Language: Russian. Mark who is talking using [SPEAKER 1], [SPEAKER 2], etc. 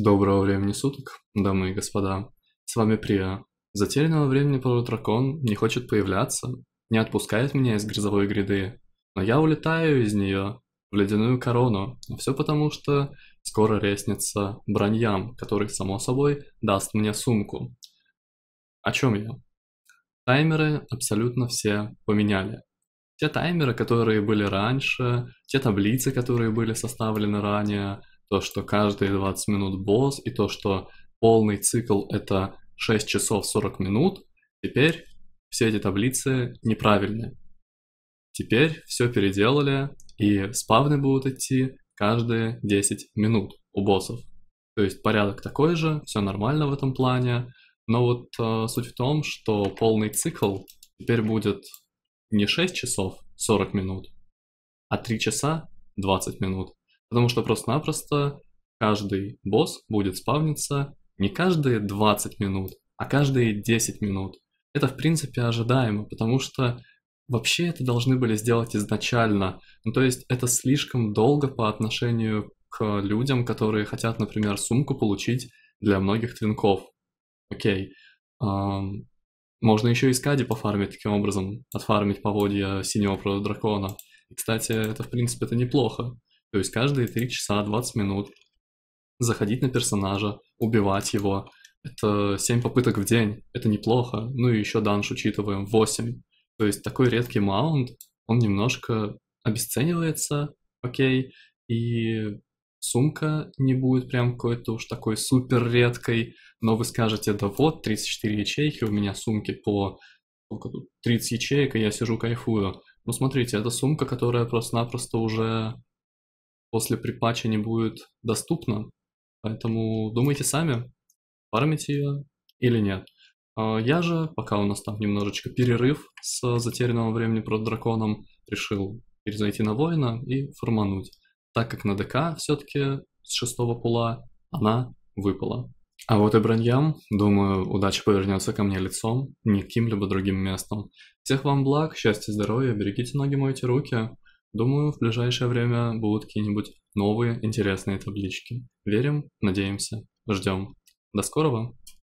[SPEAKER 1] Доброго времени суток, дамы и господа. С вами Прия. Затерянного времени полудракон не хочет появляться, не отпускает меня из грозовой гряды. Но я улетаю из нее, в ледяную корону. Все потому, что скоро реснится броньям, который, само собой, даст мне сумку. О чем я? Таймеры абсолютно все поменяли. Те таймеры, которые были раньше, те таблицы, которые были составлены ранее – то, что каждые 20 минут босс, и то, что полный цикл это 6 часов 40 минут, теперь все эти таблицы неправильные. Теперь все переделали, и спавны будут идти каждые 10 минут у боссов. То есть порядок такой же, все нормально в этом плане, но вот э, суть в том, что полный цикл теперь будет не 6 часов 40 минут, а 3 часа 20 минут. Потому что просто-напросто каждый босс будет спавниться не каждые 20 минут, а каждые 10 минут. Это в принципе ожидаемо, потому что вообще это должны были сделать изначально. Ну, то есть это слишком долго по отношению к людям, которые хотят, например, сумку получить для многих твинков. Окей. Um, можно еще и скади пофармить таким образом, отфармить поводья синего дракона. И, кстати, это в принципе это неплохо. То есть каждые 3 часа 20 минут заходить на персонажа, убивать его. Это 7 попыток в день, это неплохо. Ну и еще данж учитываем, 8. То есть такой редкий маунт, он немножко обесценивается, окей, и сумка не будет прям какой-то уж такой супер редкой, но вы скажете, да вот, 34 ячейки, у меня сумки по 30 ячеек, и я сижу кайфую. Ну смотрите, это сумка, которая просто-напросто уже после припатча не будет доступна. Поэтому думайте сами, фармить ее или нет. А, я же, пока у нас там немножечко перерыв с затерянного времени про драконом, решил перезайти на воина и формануть, так как на ДК все-таки с шестого пула она выпала. А вот и броньям, думаю, удача повернется ко мне лицом, не каким-либо другим местом. Всех вам благ, счастья, здоровья, берегите ноги, мойте руки. Думаю, в ближайшее время будут какие-нибудь новые интересные таблички. Верим, надеемся, ждем. До скорого!